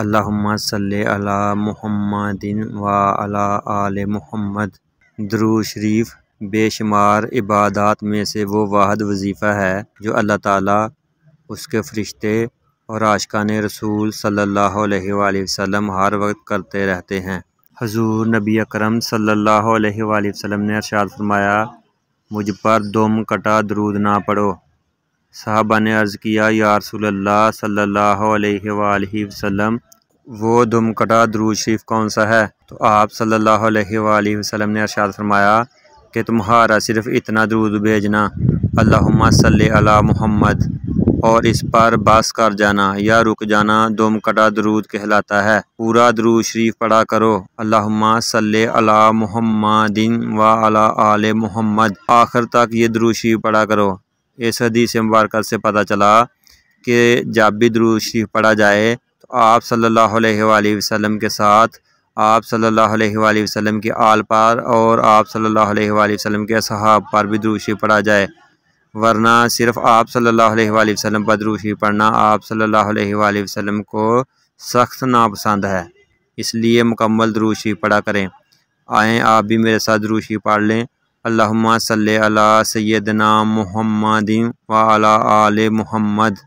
अल्ला अला आले मुहम्मद महमद शरीफ बेशुमार इबादत में से वो वाहद वजीफ़ा है जो अल्लाह ताला उसके फ़रिश्ते और आशकान रसूल सल्लल्लाहु अलैहि वसल्लम हर वक्त करते रहते हैं हजूर नबी अकरम सल्लल्लाहु अलैहि वसल्लम ने अरसाद फरमाया मुझ पर दम कटा दरूद ना पढ़ो साहबा ने अर्ज़ किया यारसोल्ला सल्ला वसम वो दुमकटा दरूज शरीफ कौन सा है तो आप सल्ला वसलम ने अर्शाद फरमाया कि तुम्हारा सिर्फ़ इतना दरूद भेजना अल्लाहुम्मा सल अला मोहम्मद और इस पर बास कर जाना या रुक जाना दुम कटा दरूद कहलाता है पूरा दरूद शरीफ पढ़ा करो अल्लाहुम्मा सल अला मुहम्मदिन व अला आल मुहम्मद आखिर तक ये दरूद शरीफ पढ़ा करो इस हदीस मुबारक से पता चला कि जब भी दरूद शरीफ पढ़ा जाए तो आप सल्लल्लाहु अलैहि वसल्लम के साथ आप सल्लल्लाहु अलैहि वसल्लम की आल पर और आप सल्लल्लाहु अलैहि वसल्लम के सहाब पर भी दरूद शरीफ पढ़ा जाए वरना सिर्फ़ आप सल्लल्लाहु अलैहि वसल्लम पर दरूद शरीफ पढ़ना आप सल्लल्लाहु अलैहि वसल्लम को सख्त नापसंद है इसलिए मुकम्मल दरूद शरीफ पढ़ा करें आएँ आप भी मेरे साथ दरूद शरीफ पढ़ लें अल्लाहुम्मा सल अला सय्यदना मुहम्मदिन व अला आले मुहम्मद